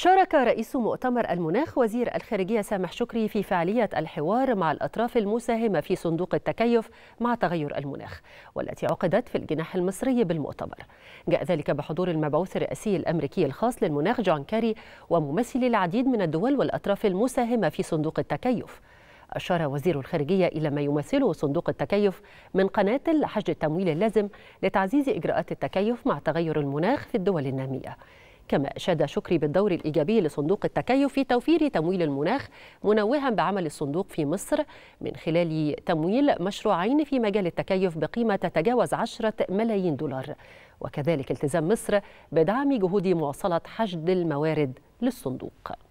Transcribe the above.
شارك رئيس مؤتمر المناخ وزير الخارجية سامح شكري في فعالية الحوار مع الأطراف المساهمة في صندوق التكيف مع تغير المناخ والتي عقدت في الجناح المصري بالمؤتمر جاء ذلك بحضور المبعوث الرئاسي الأمريكي الخاص للمناخ جون كاري وممثلي العديد من الدول والأطراف المساهمة في صندوق التكيف أشار وزير الخارجية إلى ما يمثله صندوق التكيف من قناة لحشد التمويل اللازم لتعزيز إجراءات التكيف مع تغير المناخ في الدول النامية كما أشاد شكري بالدور الإيجابي لصندوق التكيف في توفير تمويل المناخ منوها بعمل الصندوق في مصر من خلال تمويل مشروعين في مجال التكيف بقيمة تتجاوز عشرة ملايين دولار وكذلك التزام مصر بدعم جهود مواصلة حشد الموارد للصندوق